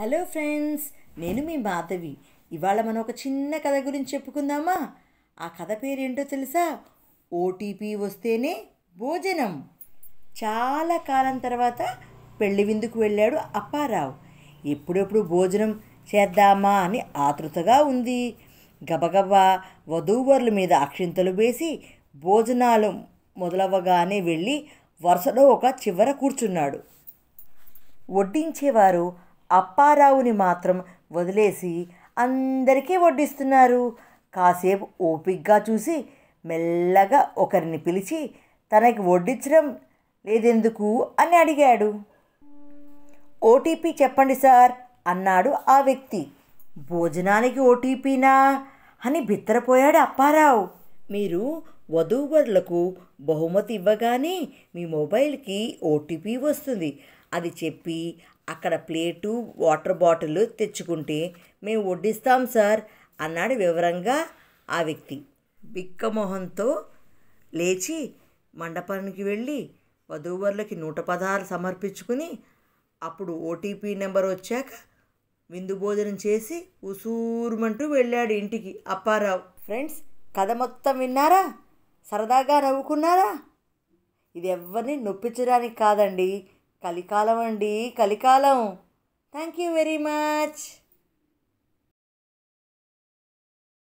hello friends నేను మీ మాధవి ఇవాళ మనం ఒక చిన్న కథ గురించి చెప్పుకుందామా ఆ కథ పేరేంటో తెలుసా ఓటీపీ వస్తేనే భోజనం చాలా కాలం తర్వాత పెళ్లి విందుకు వెళ్ళాడు అప్పారావు ఎప్పుడెప్పుడు భోజనం చేద్దామా అని ఆతృతగా ఉంది గబగబా వధూవరుల మీద అక్షింతలు వేసి భోజనాలు మొదలవ్వగానే వెళ్ళి వరుసలో ఒక చివర కూర్చున్నాడు వడ్డించేవారు అప్పారావుని మాత్రం వదిలేసి అందరికీ వడ్డిస్తున్నారు కాసేపు ఓపిగ్గా చూసి మెల్లగా ఒకరిని పిలిచి తనకి వడ్డించడం లేదెందుకు అని అడిగాడు ఓటీపీ చెప్పండి సార్ అన్నాడు ఆ వ్యక్తి భోజనానికి ఓటీపీనా అని బిత్తరపోయాడు అప్పారావు మీరు వధూవరులకు బహుమతి ఇవ్వగానే మీ మొబైల్కి ఓటీపీ వస్తుంది అది చెప్పి అక్కడ ప్లేటు వాటర్ బాటిల్ తెచ్చుకుంటే మేము వడ్డిస్తాం సార్ అన్నాడు వివరంగా ఆ వ్యక్తి బిక్కమోహంతో లేచి మండపానికి వెళ్ళి వధూవరులకి నూట పదహారు సమర్పించుకుని అప్పుడు ఓటీపీ నెంబర్ వచ్చాక విందు భోజనం చేసి ఉసూరుమంటూ వెళ్ళాడు ఇంటికి అప్పారావు ఫ్రెండ్స్ కథ మొత్తం విన్నారా సరదాగా నవ్వుకున్నారా ఇది ఎవరిని నొప్పించడానికి కాదండి కలికాలం అండి కలికాలం థ్యాంక్ యూ వెరీ మచ్